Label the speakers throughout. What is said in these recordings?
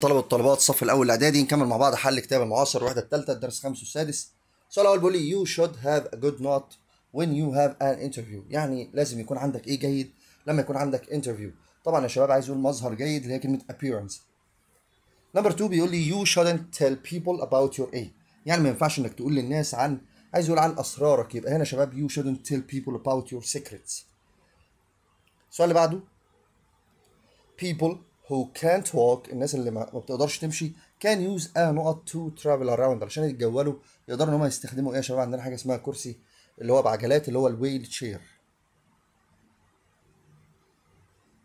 Speaker 1: طلبه الطلبات الصف الاول الاعدادي نكمل مع بعض حل كتاب المعاصر الوحده الثالثه الدرس الخامس والسادس السؤال الاول بيقول لي يو شود هاف ا جود نوت وين يو هاف ان انترفيو يعني لازم يكون عندك ايه جيد لما يكون عندك انترفيو طبعا يا شباب عايز اقول مظهر جيد اللي هي كلمه ابييرنس نمبر 2 بيقول لي يو شودنت تيل بيبل اباوت يور ايه يعني ما ينفعش انك تقول للناس عن عايز يقول عن اسرارك يبقى هنا يا شباب يو شودنت تيل بيبل اباوت يور سيكريتس السؤال اللي بعده people who can't walk الناس اللي ما بتقدرش تمشي can use a نقط to travel around علشان يتجولوا يقدروا ان هم يستخدموا ايه يا شباب عندنا حاجه اسمها كرسي اللي هو بعجلات اللي هو الويل تشير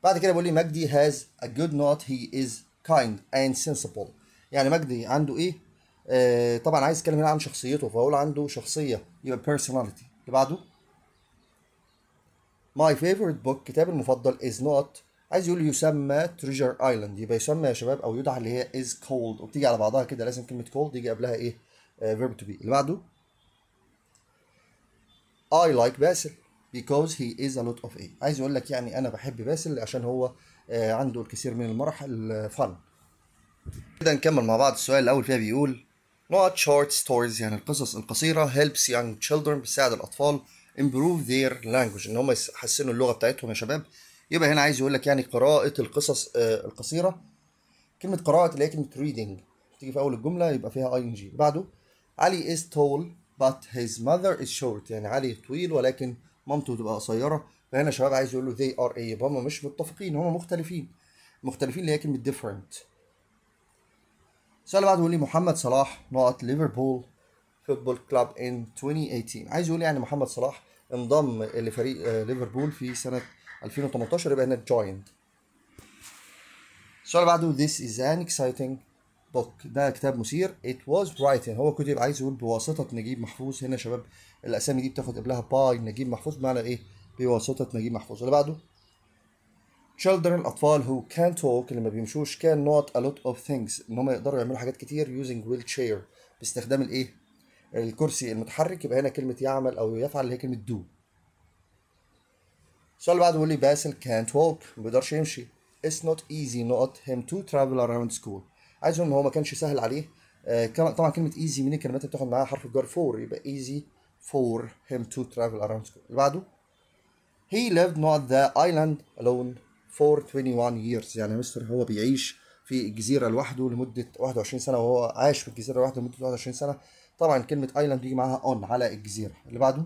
Speaker 1: بعد كده بيقول لي مجدي has a good نقط he is kind and sensible يعني مجدي عنده ايه آه طبعا عايز اتكلم هنا عن شخصيته فاقول عنده شخصيه يبقى personality اللي بعده my favorite book كتابي المفضل is not عايز يقول يسمى تريجر ايلاند يبقى يسمى يا شباب او يدعى اللي هي از كولد وبتيجي على بعضها كده لازم كلمه كولد يجي قبلها ايه فيرب تو بي اللي بعده I like باسل because he is a lot of A عايز يقول لك يعني انا بحب باسل عشان هو آه، عنده الكثير من المرح الفن آه، كده نكمل مع بعض السؤال الاول فيها بيقول not short stories يعني القصص القصيرة helps young children بتساعد الأطفال improve their language إن هم يحسنوا اللغة بتاعتهم يا شباب يبقى هنا عايز يقول لك يعني قراءة القصص آه، القصيرة كلمة قراءة اللي هي كلمة reading تيجي في أول الجملة يبقى فيها اي جي بعده علي is tall but his mother is short يعني علي طويل ولكن مامته تبقى قصيرة فهنا شباب عايز يقول له they are a يبقى هما مش متفقين هما مختلفين مختلفين اللي هي كلمة different السؤال اللي بعده يقول لي محمد صلاح نقط ليفربول فوتبول كلاب ان 2018 عايز يقول يعني محمد صلاح انضم لفريق ليفربول آه، في سنة 2018 يبقى هنا joined السؤال اللي بعده this is an exciting book ده كتاب مثير it was written هو كتب عايز يقول بواسطة نجيب محفوظ هنا شباب الأسامي دي بتاخد قبلها باي نجيب محفوظ بمعنى إيه بواسطة نجيب محفوظ اللي بعده children الأطفال who can't talk اللي ما بيمشوش can not a lot of things إن هم يقدروا يعملوا حاجات كتير using wheelchair باستخدام الإيه الكرسي المتحرك يبقى هنا كلمة يعمل أو يفعل اللي هي كلمة do السؤال اللي بعده بيقول لي باسل كانت ووك ما بيقدرش يمشي it's not easy not him to travel around school عايز اقول ان هو ما كانش سهل عليه آه طبعا كلمه ايزي من الكلمات اللي بتاخد معاها حرف الجر فور يبقى easy for him to travel around school اللي بعده he lived not the island alone for 21 years يعني مستر هو بيعيش في الجزيره لوحده لمده 21 سنه وهو عاش في الجزيره لوحده لمده 21 سنه طبعا كلمه ايلاند بيجي معاها اون على الجزيره اللي بعده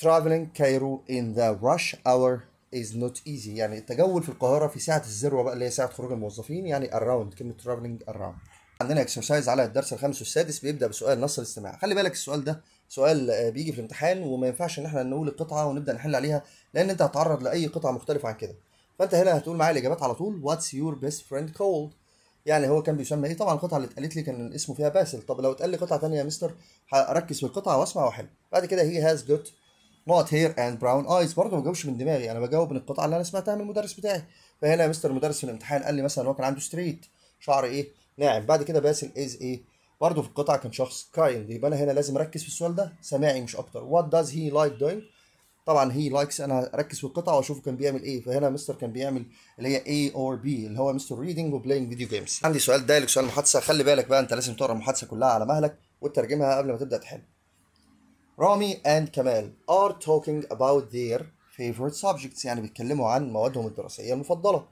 Speaker 1: traveling Cairo in the rush hour is not easy يعني التجول في القاهرة في ساعة الذروة بقى اللي هي ساعة خروج الموظفين يعني around كلمة traveling around عندنا اكسرسايز على الدرس الخامس والسادس بيبدأ بسؤال نص الاستماع خلي بالك السؤال ده سؤال آه، بيجي في الامتحان وما ينفعش ان احنا نقول القطعة ونبدأ نحل عليها لأن أنت هتعرض لأي قطعة مختلفة عن كده فأنت هنا هتقول معايا الإجابات على طول واتس يور بيست فريند كولد يعني هو كان بيسمى ايه طبعا القطعه اللي اتقالت لي كان اسمه فيها باسل طب لو اتقال لي قطعه ثانيه يا مستر هركز في القطعه واسمع واحل بعد كده هي هاز جوت نقط هير اند براون ايز برضه ما جاوبش من دماغي انا بجاوب من القطعه اللي انا سمعتها من المدرس بتاعي فهنا يا مستر المدرس في الامتحان قال لي مثلا هو كان عنده ستريت شعر ايه ناعم بعد كده باسل از ايه برضه في القطعه كان شخص كايند يبقى انا هنا لازم اركز في السؤال ده سماعي مش اكتر وات داز هي لايك دوينج طبعا هي لايكس انا هركز في القطعه واشوفه كان بيعمل ايه فهنا مستر كان بيعمل اللي هي اي اور بي اللي هو مستر ريدنج وبلاينج فيديو جيمز عندي سؤال دايلك سؤال محادثه خلي بالك بقى انت لازم تقرا المحادثه كلها على مهلك وترجمها قبل ما تبدا تحل رامي اند كمال ار توكينج اباوت ذير فيفورت سبجكتس يعني بيتكلموا عن موادهم الدراسية المفضلة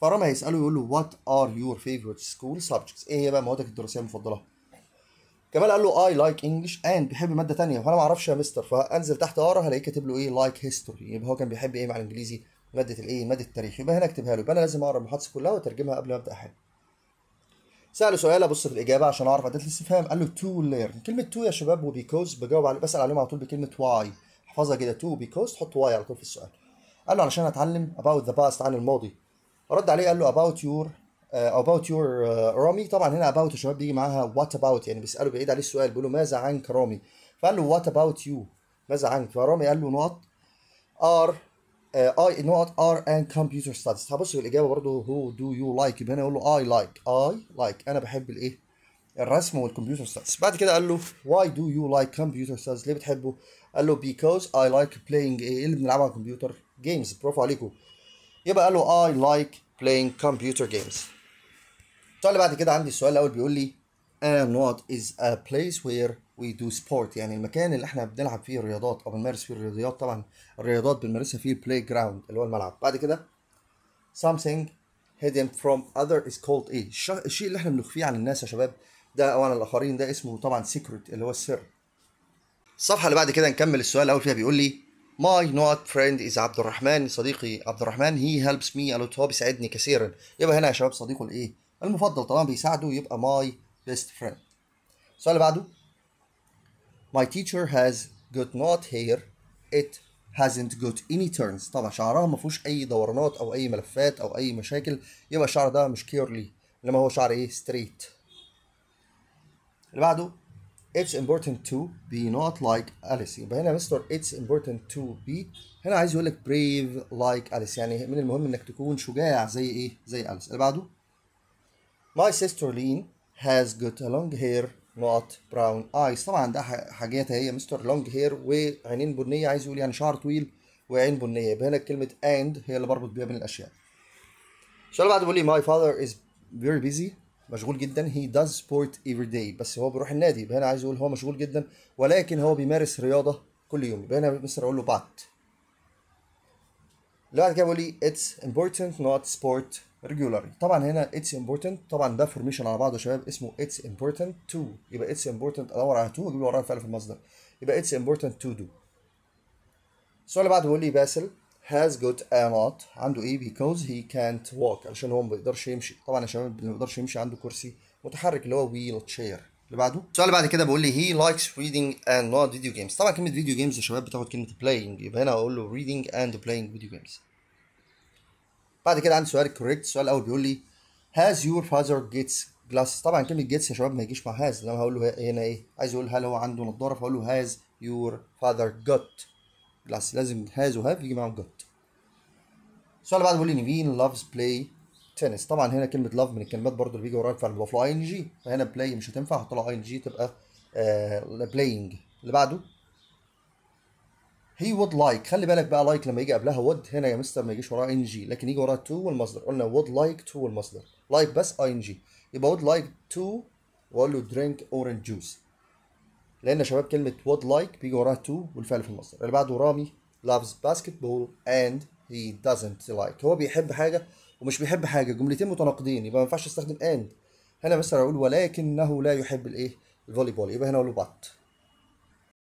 Speaker 1: فرامي هيسأله يقول له وات ار يور فيفورت سكول سبجكتس ايه هي بقى موادك الدراسية المفضلة كمال قال له اي لايك انجلش اند بيحب مادة ثانيه فانا ما اعرفش يا مستر فانزل تحت اقرا هلاقيه كاتب له ايه لايك هيستوري يبقى هو كان بيحب ايه مع الانجليزي مادة الايه مادة التاريخ يبقى هنا اكتبها له يبقى انا لازم اقرا المحادثة كلها وترجمها قبل ما ابدا حاجه ساله سؤال ابص في الاجابه عشان اعرف اداه الاستفهام قال له تو ليرن كلمه تو يا شباب وبيكوز بجاوب على بسال عليهم على طول بكلمه واي احفظها كده تو بيكوز تحط واي على طول في السؤال قال له علشان اتعلم اباوت ذا باست عن الماضي رد عليه قال له اباوت يور اباوت يور رامي طبعا هنا اباوت يا شباب بيجي معاها وات اباوت يعني بيساله بعيد عليه السؤال بيقول له ماذا عنك رامي فقال له وات اباوت يو ماذا عنك فرامي قال له نقط ار اي ان وات ار اند كمبيوتر ستاتس هبص في الاجابه برضه هو دو يو لايك يبقى انا اقول له اي لايك اي لايك انا بحب الايه الرسم والكمبيوتر ستاتس بعد كده قال له واي دو يو لايك كمبيوتر ستاتس ليه بتحبه قال له بيكوز اي لايك بلاينج ايه اللي بنلعبها على الكمبيوتر جيمز برافو عليكم يبقى قال له اي لايك بلاينج كمبيوتر جيمز السؤال اللي بعد كده عندي السؤال الاول بيقول لي and what is a place where وي دو سبورت يعني المكان اللي احنا بنلعب فيه الرياضات او بنمارس فيه الرياضيات طبعا الرياضات بنمارسها فيه البلاي جراوند اللي هو الملعب بعد كده something hidden from other is called ايه الشيء اللي احنا بنخفيه عن الناس يا شباب ده او عن الاخرين ده اسمه طبعا سيكريت اللي هو السر الصفحه اللي بعد كده نكمل السؤال الاول فيها بيقول لي ماي نوت فريند از عبد الرحمن صديقي عبد الرحمن هي هيلبس مي الوت هو بيساعدني كثيرا يبقى هنا يا شباب صديقه الايه المفضل طبعا بيساعده يبقى ماي بيست فريند السؤال اللي بعده my teacher has got not hair it hasn't got any turns طبعا شعرها ما فيهوش اي دورانات او اي ملفات او اي مشاكل يبقى الشعر ده مش كيرلي انما هو شعر ايه straight اللي بعده it's important to be not like Alice يبقى هنا مستر it's important to be هنا عايز يقول لك brave like Alice يعني من المهم انك تكون شجاع زي ايه زي Alice اللي بعده my sister Lynn has got a long hair نقط براون ايز آه، طبعا ده حاجات هي مستر لونج هير وعينين بنيه عايز يقول يعني شعر طويل وعين بنيه يبقى هنا كلمه اند هي اللي بربط بيها بين الاشياء السؤال بعد بيقول لي ماي فاذر از فيري بيزي مشغول جدا هي داز سبورت ايفري داي بس هو بيروح النادي يبقى هنا عايز يقول هو مشغول جدا ولكن هو بيمارس رياضه كل يوم يبقى هنا مستر اقول له بات اللي بعد كده بيقول لي اتس امبورتنت نوت سبورت ريجولاري طبعا هنا اتس امبورتنت طبعا ده فورميشن على بعضه يا شباب اسمه اتس امبورتنت تو يبقى اتس امبورتنت ادور على تو واجيب وراها فعل في المصدر يبقى اتس امبورتنت تو دو السؤال اللي بعده بيقول لي باسل has got a نوت عنده ايه because he can't walk علشان هو ما بيقدرش يمشي طبعا يا شباب ما بيقدرش يمشي عنده كرسي متحرك اللي هو ويل تشير اللي بعده السؤال اللي بعد كده بيقول لي he likes reading and not video games طبعا كلمه فيديو جيمز يا شباب بتاخد كلمه playing يبقى هنا اقول له reading and playing video games بعد كده عندي سؤال كوريكت السؤال الاول بيقول لي هاز يور فاذر جيتس جلاس طبعا كلمه جيتس يا شباب ما يجيش مع هاز لو هقول له هنا ايه عايز اقول هل هو عنده نضاره فاقول له هاز يور فاذر جوت جلاس لازم هاز وهاف يجي معاهم جوت السؤال اللي بعده بيقول لي نيفين لافز بلاي تنس طبعا هنا كلمه لاف من الكلمات برضو اللي بيجي وراها فبضيف له اي ان جي فهنا بلاي مش هتنفع هحط اي ان جي تبقى بلاينج آه، اللي بعده هي وود لايك خلي بالك بقى لايك لما يجي قبلها وود هنا يا مستر ما يجيش وراه ان جي لكن يجي وراه تو والمصدر قلنا وود لايك تو والمصدر لايك بس اي ان جي يبقى وود لايك تو واقول له درينك اورنج جوس لان يا شباب كلمه وود لايك بيجي وراها تو والفعل في المصدر اللي بعده رامي لافز باسكت بول اند هي دازنت لايك هو بيحب حاجه ومش بيحب حاجه جملتين متناقضين يبقى ما ينفعش استخدم اند هنا مستر اقول ولكنه لا يحب الايه الفولي بول يبقى هنا اقول له بات